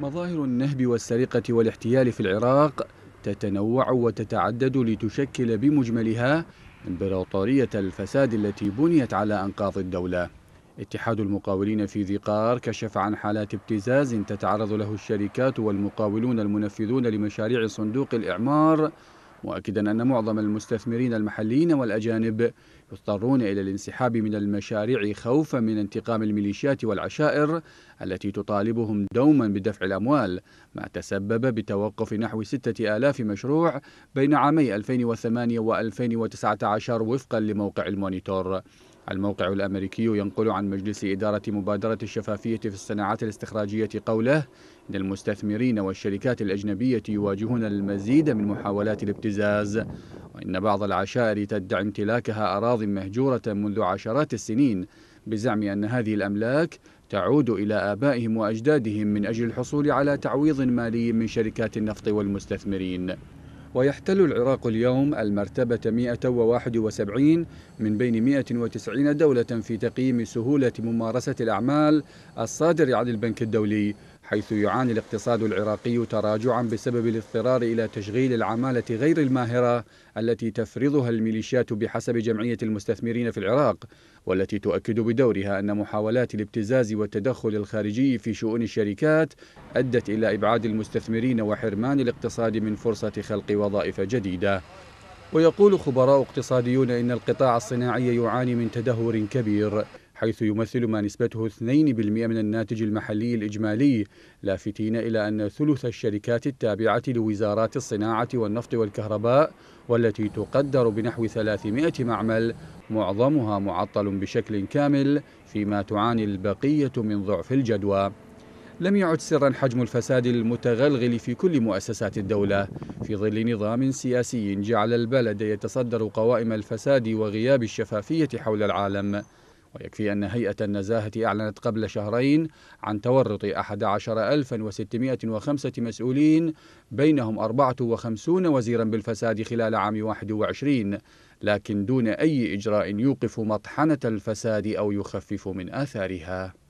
مظاهر النهب والسرقة والاحتيال في العراق تتنوع وتتعدد لتشكل بمجملها إمبراطورية الفساد التي بنيت على أنقاض الدولة اتحاد المقاولين في ذقار كشف عن حالات ابتزاز تتعرض له الشركات والمقاولون المنفذون لمشاريع صندوق الإعمار مؤكدا أن معظم المستثمرين المحليين والأجانب يضطرون إلى الانسحاب من المشاريع خوفا من انتقام الميليشيات والعشائر التي تطالبهم دوما بدفع الأموال ما تسبب بتوقف نحو ستة آلاف مشروع بين عامي 2008 و 2019 وفقا لموقع المونيتور الموقع الأمريكي ينقل عن مجلس إدارة مبادرة الشفافية في الصناعات الاستخراجية قوله إن المستثمرين والشركات الأجنبية يواجهون المزيد من محاولات الابتزاز وإن بعض العشائر تدعي امتلاكها أراضٍ مهجورة منذ عشرات السنين بزعم أن هذه الأملاك تعود إلى آبائهم وأجدادهم من أجل الحصول على تعويض مالي من شركات النفط والمستثمرين ويحتل العراق اليوم المرتبة 171 من بين 190 دولة في تقييم سهولة ممارسة الأعمال الصادر عن البنك الدولي حيث يعاني الاقتصاد العراقي تراجعا بسبب الاضطرار إلى تشغيل العمالة غير الماهرة التي تفرضها الميليشيات بحسب جمعية المستثمرين في العراق والتي تؤكد بدورها أن محاولات الابتزاز والتدخل الخارجي في شؤون الشركات أدت إلى إبعاد المستثمرين وحرمان الاقتصاد من فرصة خلق وظائف جديدة ويقول خبراء اقتصاديون إن القطاع الصناعي يعاني من تدهور كبير حيث يمثل ما نسبته 2% من الناتج المحلي الإجمالي لافتين إلى أن ثلث الشركات التابعة لوزارات الصناعة والنفط والكهرباء والتي تقدر بنحو 300 معمل معظمها معطل بشكل كامل فيما تعاني البقية من ضعف الجدوى لم يعد سرا حجم الفساد المتغلغل في كل مؤسسات الدولة في ظل نظام سياسي جعل البلد يتصدر قوائم الفساد وغياب الشفافية حول العالم ويكفي أن هيئة النزاهة أعلنت قبل شهرين عن تورط 11605 مسؤولين بينهم 54 وزيرا بالفساد خلال عام 21 لكن دون أي إجراء يوقف مطحنة الفساد أو يخفف من آثارها